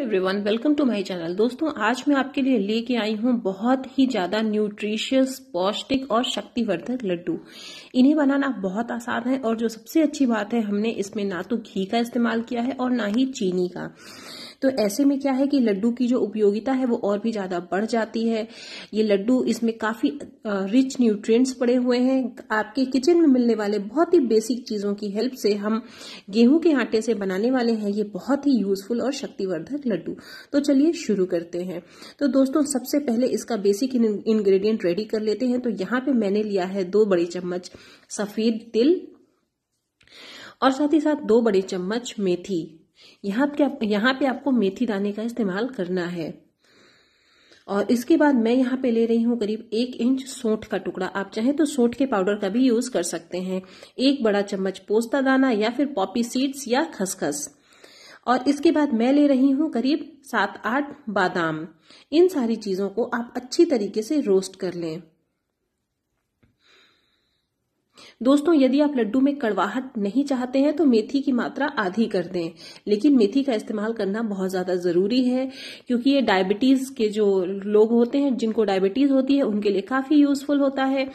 everyone welcome to my channel दोस्तों आज मैं आपके लिए लेके आई हूँ बहुत ही ज़्यादा न्यूट्रिशियस पौष्टिक और शक्तिवर्धक लड्डू इन्हें बनाना बहुत आसान है और जो सबसे अच्छी बात है हमने इसमें ना तो घी का इस्तेमाल किया है और ना ही चीनी का तो ऐसे में क्या है कि लड्डू की जो उपयोगिता है वो और भी ज़्यादा बढ़ जाती है ये लड्डू इसमें काफ़ी रिच न्यूट्रिएंट्स पड़े हुए हैं आपके किचन में मिलने वाले बहुत ही बेसिक चीज़ों की हेल्प से हम गेहूं के आटे से बनाने वाले हैं ये बहुत ही यूजफुल और शक्तिवर्धक लड्डू तो चलिए शुरू करते हैं तो दोस्तों सबसे पहले इसका बेसिक इंग्रेडिएंट रेडी कर लेते हैं तो यहाँ पे मैंने लिया है दो बड़ी चम्मच सफ़ेद तिल और साथ ही साथ दो बड़े चम्मच मेथी यहाँ पे यहाँ पे आपको मेथी दाने का इस्तेमाल करना है और इसके बाद मैं यहाँ पे ले रही हूँ करीब एक इंच सोठ का टुकड़ा आप चाहे तो सोठ के पाउडर का भी यूज कर सकते हैं एक बड़ा चम्मच पोस्ता दाना या फिर पॉपी सीड्स या खसखस और इसके बाद मैं ले रही हूँ करीब सात आठ बादाम इन सारी चीजों को आप अच्छी तरीके से रोस्ट कर लें दोस्तों यदि आप लड्डू में कड़वाहट नहीं चाहते हैं तो मेथी की मात्रा आधी कर दें लेकिन मेथी का इस्तेमाल करना बहुत ज़्यादा ज़रूरी है क्योंकि ये डायबिटीज़ के जो लोग होते हैं जिनको डायबिटीज़ होती है उनके लिए काफ़ी यूज़फुल होता है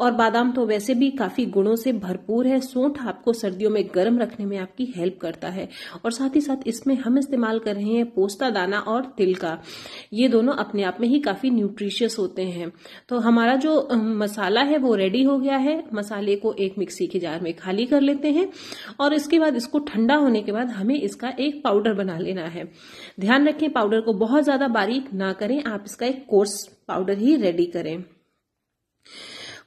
और बादाम तो वैसे भी काफी गुणों से भरपूर है सोंठ आपको सर्दियों में गर्म रखने में आपकी हेल्प करता है और साथ ही साथ इसमें हम इस्तेमाल कर रहे हैं पोस्ता दाना और तिल का ये दोनों अपने आप में ही काफी न्यूट्रिशियस होते हैं तो हमारा जो मसाला है वो रेडी हो गया है मसाले को एक मिक्सी के जार में खाली कर लेते हैं और इसके बाद इसको ठंडा होने के बाद हमें इसका एक पाउडर बना लेना है ध्यान रखें पाउडर को बहुत ज्यादा बारीक ना करें आप इसका एक कोर्स पाउडर ही रेडी करें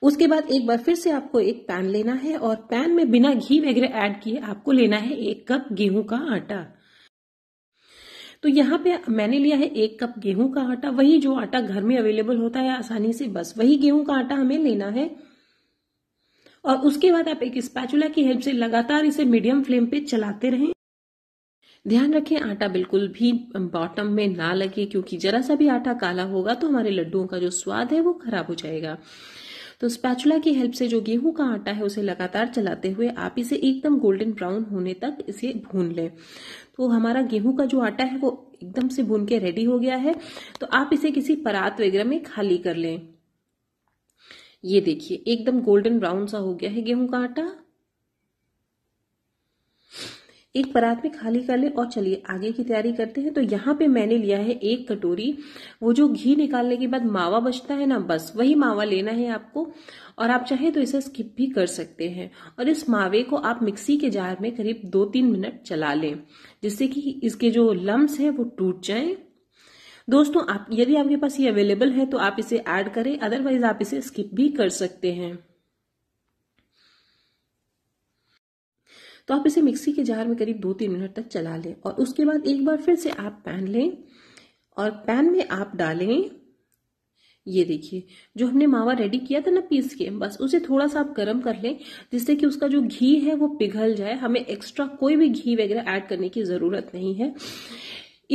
उसके बाद एक बार फिर से आपको एक पैन लेना है और पैन में बिना घी वगैरह ऐड किए आपको लेना है एक कप गेहूं का आटा तो यहाँ पे मैंने लिया है एक कप गेहूं का आटा वही जो आटा घर में अवेलेबल होता है आसानी से बस वही गेहूं का आटा हमें लेना है और उसके बाद आप एक स्पैचुला की हेल्प से लगातार इसे मीडियम फ्लेम पे चलाते रहें ध्यान रखें आटा बिल्कुल भी बॉटम में ना लगे क्योंकि जरा सा भी आटा काला होगा तो हमारे लड्डुओं का जो स्वाद है वो खराब हो जाएगा तो स्पैचुला की हेल्प से जो गेहूं का आटा है उसे लगातार चलाते हुए आप इसे एकदम गोल्डन ब्राउन होने तक इसे भून लें तो हमारा गेहूं का जो आटा है वो एकदम से भून के रेडी हो गया है तो आप इसे किसी परात वगैरह में खाली कर लें ये देखिए एकदम गोल्डन ब्राउन सा हो गया है गेहूं का आटा एक परात में खाली कर लें और चलिए आगे की तैयारी करते हैं तो यहाँ पे मैंने लिया है एक कटोरी वो जो घी निकालने के बाद मावा बचता है ना बस वही मावा लेना है आपको और आप चाहें तो इसे स्किप भी कर सकते हैं और इस मावे को आप मिक्सी के जार में करीब दो तीन मिनट चला लें जिससे कि इसके जो लम्ब हैं वो टूट जाए दोस्तों आप यदि आपके पास ये अवेलेबल है तो आप इसे ऐड करें अदरवाइज आप इसे स्किप भी कर सकते हैं तो आप इसे मिक्सी के जार में करीब दो तीन मिनट तक चला लें और उसके बाद एक बार फिर से आप पैन लें और पैन में आप डालें ये देखिए जो हमने मावा रेडी किया था ना पीस के बस उसे थोड़ा सा आप गर्म कर लें जिससे कि उसका जो घी है वो पिघल जाए हमें एक्स्ट्रा कोई भी घी वगैरह ऐड करने की ज़रूरत नहीं है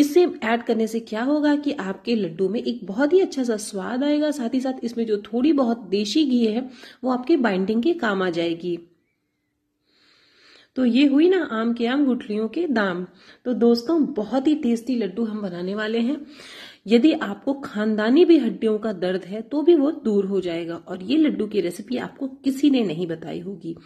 इसे ऐड करने से क्या होगा कि आपके लड्डू में एक बहुत ही अच्छा सा स्वाद आएगा साथ ही साथ इसमें जो थोड़ी बहुत देशी घी है वो आपके बाइंडिंग के काम आ जाएगी तो ये हुई ना आम के आम गुठलियों के दाम तो दोस्तों बहुत ही टेस्टी लड्डू हम बनाने वाले हैं यदि आपको खानदानी भी हड्डियों का दर्द है तो भी वो दूर हो जाएगा और ये लड्डू की रेसिपी आपको किसी ने नहीं बताई होगी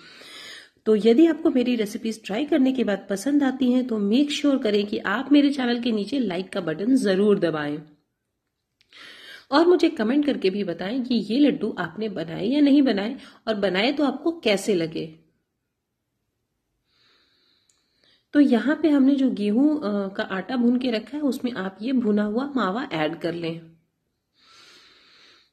तो यदि आपको मेरी रेसिपीज ट्राई करने के बाद पसंद आती हैं तो मेक श्योर sure करें कि आप मेरे चैनल के नीचे लाइक का बटन जरूर दबाएं और मुझे कमेंट करके भी बताएं कि ये लड्डू आपने बनाए या नहीं बनाए और बनाए तो आपको कैसे लगे तो यहाँ पे हमने जो गेहूं का आटा भून के रखा है उसमें आप ये भुना हुआ मावा ऐड कर लें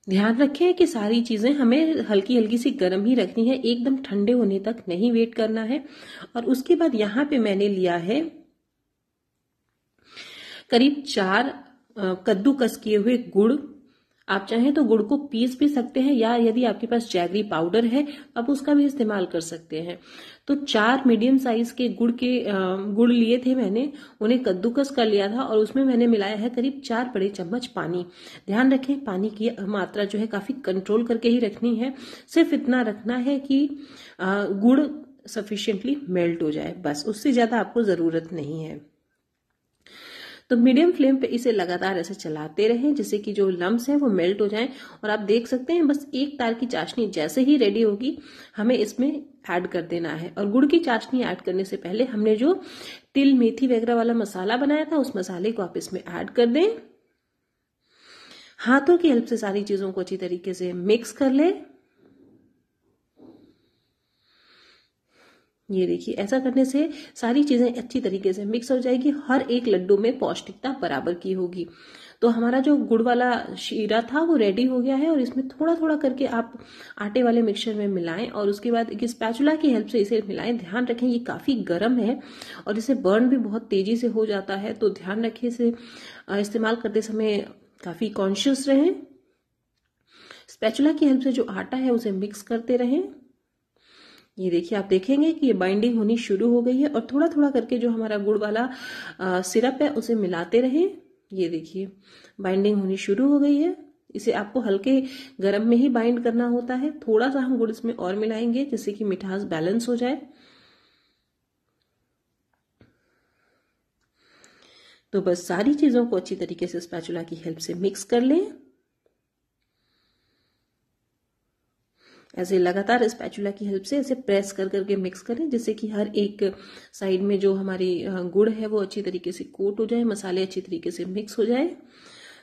ध्यान रखें कि सारी चीज़ें हमें हल्की हल्की सी गर्म ही रखनी है एकदम ठंडे होने तक नहीं वेट करना है और उसके बाद यहाँ पे मैंने लिया है करीब चार कद्दूकस किए हुए गुड़ आप चाहें तो गुड़ को पीस भी सकते हैं या यदि आपके पास जैगरी पाउडर है आप उसका भी इस्तेमाल कर सकते हैं तो चार मीडियम साइज के गुड़ के गुड़ लिए थे मैंने उन्हें कद्दूकस कर लिया था और उसमें मैंने मिलाया है करीब चार बड़े चम्मच पानी ध्यान रखें पानी की मात्रा जो है काफी कंट्रोल करके ही रखनी है सिर्फ इतना रखना है कि गुड़ सफिशियंटली मेल्ट हो जाए बस उससे ज्यादा आपको जरूरत नहीं है तो मीडियम फ्लेम पे इसे लगातार ऐसे चलाते रहें जिससे कि जो लम्स हैं वो मेल्ट हो जाएं और आप देख सकते हैं बस एक तार की चाशनी जैसे ही रेडी होगी हमें इसमें ऐड कर देना है और गुड़ की चाशनी ऐड करने से पहले हमने जो तिल मेथी वगैरह वाला मसाला बनाया था उस मसाले को आप इसमें ऐड कर दें हाथों की हेल्प से सारी चीजों को अच्छी तरीके से मिक्स कर लें ये देखिए ऐसा करने से सारी चीज़ें अच्छी तरीके से मिक्स हो जाएगी हर एक लड्डू में पौष्टिकता बराबर की होगी तो हमारा जो गुड़ वाला शीरा था वो रेडी हो गया है और इसमें थोड़ा थोड़ा करके आप आटे वाले मिक्सर में मिलाएं और उसके बाद एक स्पैचुला की हेल्प से इसे मिलाएं ध्यान रखें ये काफ़ी गर्म है और इसे बर्न भी बहुत तेज़ी से हो जाता है तो ध्यान रखें इसे इस्तेमाल करते समय काफ़ी कॉन्शियस रहें स्पैचुला की हेल्प से जो आटा है उसे मिक्स करते रहें ये देखिए आप देखेंगे कि ये बाइंडिंग होनी शुरू हो गई है और थोड़ा थोड़ा करके जो हमारा गुड़ वाला सिरप है उसे मिलाते रहें ये देखिए बाइंडिंग होनी शुरू हो गई है इसे आपको हल्के गर्म में ही बाइंड करना होता है थोड़ा सा हम गुड़ इसमें और मिलाएंगे जिससे कि मिठास बैलेंस हो जाए तो बस सारी चीज़ों को अच्छी तरीके से स्पैचुला की हेल्प से मिक्स कर लें ऐसे लगातार स्पैचुला की हेल्प से ऐसे प्रेस कर करके मिक्स करें जिससे कि हर एक साइड में जो हमारी गुड़ है वो अच्छी तरीके से कोट हो जाए मसाले अच्छी तरीके से मिक्स हो जाए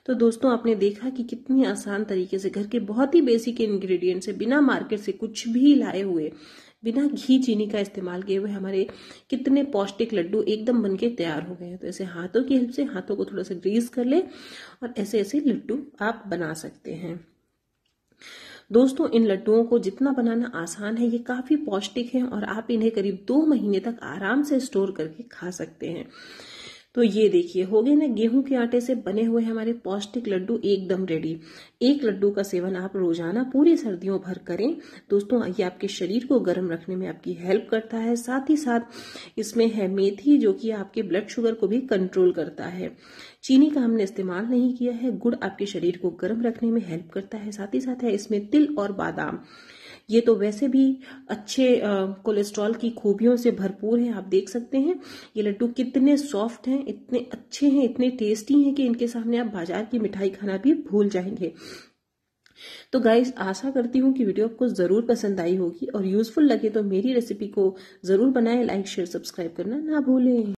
तो दोस्तों आपने देखा कि कितनी आसान तरीके से घर के बहुत ही बेसिक इंग्रेडिएंट से बिना मार्केट से कुछ भी लाए हुए बिना घी चीनी का इस्तेमाल किए हुए हमारे कितने पौष्टिक लड्डू एकदम बन के तैयार हो गए हैं तो ऐसे हाथों की हेल्प से हाथों को थोड़ा सा ग्रीस कर ले और ऐसे ऐसे लड्डू आप बना सकते हैं दोस्तों इन लड्डुओं को जितना बनाना आसान है ये काफ़ी पौष्टिक हैं और आप इन्हें करीब दो महीने तक आराम से स्टोर करके खा सकते हैं तो ये देखिए हो गए ना गेहूं के आटे से बने हुए हमारे पौष्टिक लड्डू एकदम रेडी एक लड्डू का सेवन आप रोजाना पूरी सर्दियों भर करें दोस्तों ये आपके शरीर को गर्म रखने में आपकी हेल्प करता है साथ ही साथ इसमें है मेथी जो कि आपके ब्लड शुगर को भी कंट्रोल करता है चीनी का हमने इस्तेमाल नहीं किया है गुड़ आपके शरीर को गर्म रखने में हेल्प करता है साथ ही साथ है इसमें तिल और बादाम ये तो वैसे भी अच्छे कोलेस्ट्रॉल की खूबियों से भरपूर है आप देख सकते हैं ये लड्डू कितने सॉफ्ट हैं इतने अच्छे हैं इतने टेस्टी हैं कि इनके सामने आप बाजार की मिठाई खाना भी भूल जाएंगे तो गाइस आशा करती हूँ कि वीडियो आपको ज़रूर पसंद आई होगी और यूज़फुल लगे तो मेरी रेसिपी को ज़रूर बनाए लाइक शेयर सब्सक्राइब करना ना भूलें